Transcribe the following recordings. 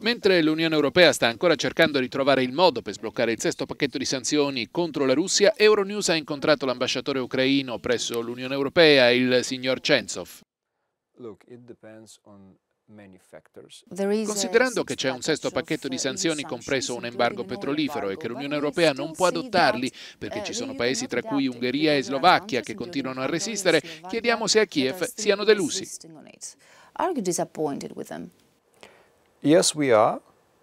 Mentre l'Unione Europea sta ancora cercando di trovare il modo per sbloccare il sesto pacchetto di sanzioni contro la Russia, Euronews ha incontrato l'ambasciatore ucraino presso l'Unione Europea, il signor Censov. Considerando che c'è un sesto pacchetto di sanzioni compreso un embargo petrolifero e che l'Unione Europea non può adottarli perché eh, ci sono paesi tra cui Ungheria e Slovacchia che continuano a resistere, chiediamo se a Kiev siano delusi.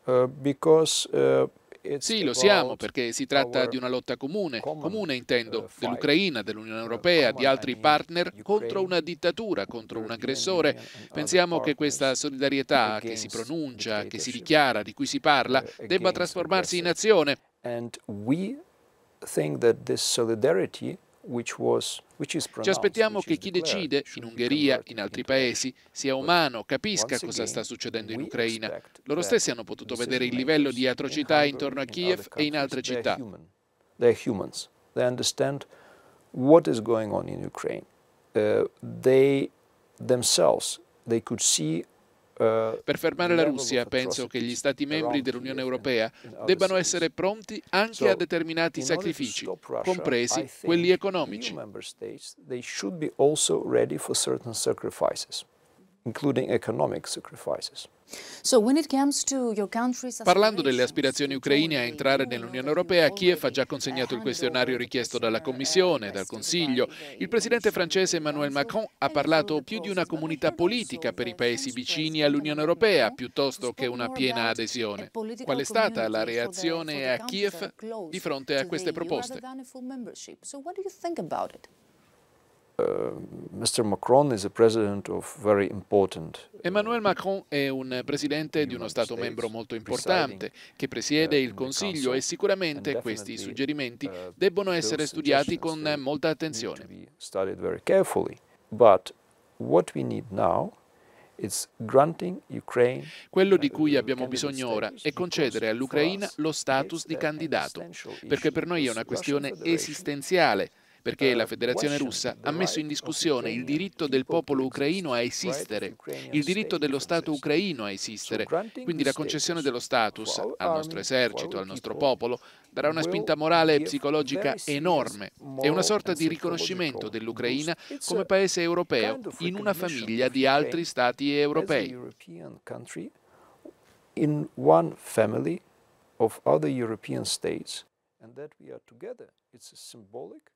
Uh, uh, sì, lo siamo perché si tratta di una lotta comune, comune intendo, uh, dell'Ucraina, dell'Unione Europea, di altri partner contro una dittatura, contro un aggressore. Pensiamo che questa solidarietà che si pronuncia, che si dichiara, di cui si parla, debba trasformarsi in azione. And we think that this solidarity ci aspettiamo che chi decide, in Ungheria, in altri paesi, sia umano, capisca cosa sta succedendo in Ucraina. Loro stessi hanno potuto vedere il livello di atrocità intorno a Kiev e in altre città. They're humans. They understand what is in Ukraine. Uh, they themselves, they could see eh, per fermare la Russia penso che gli Stati membri dell'Unione Europea debbano essere pronti anche a determinati sacrifici, compresi quelli economici including economic sacrifices. Parlando delle aspirazioni ucraine a entrare nell'Unione Europea, Kiev ha già consegnato il questionario richiesto dalla Commissione, dal Consiglio. Il presidente francese Emmanuel Macron ha parlato più di una comunità politica per i paesi vicini all'Unione Europea piuttosto che una piena adesione. Qual è stata la reazione a Kiev di fronte a queste proposte? Uh, uh, Emmanuel Macron è un presidente di uno Stato membro molto importante che presiede uh, il Consiglio e sicuramente questi suggerimenti debbono essere studiati con molta attenzione. quello di cui abbiamo bisogno ora è concedere all'Ucraina lo status di candidato, perché per noi è una questione esistenziale perché la Federazione russa ha messo in discussione il diritto del popolo ucraino a esistere, il diritto dello Stato ucraino a esistere. Quindi la concessione dello status al nostro esercito, al nostro popolo, darà una spinta morale e psicologica enorme. e una sorta di riconoscimento dell'Ucraina come paese europeo in una famiglia di altri stati europei. In one family of other European states, and that we are together. It's symbolic.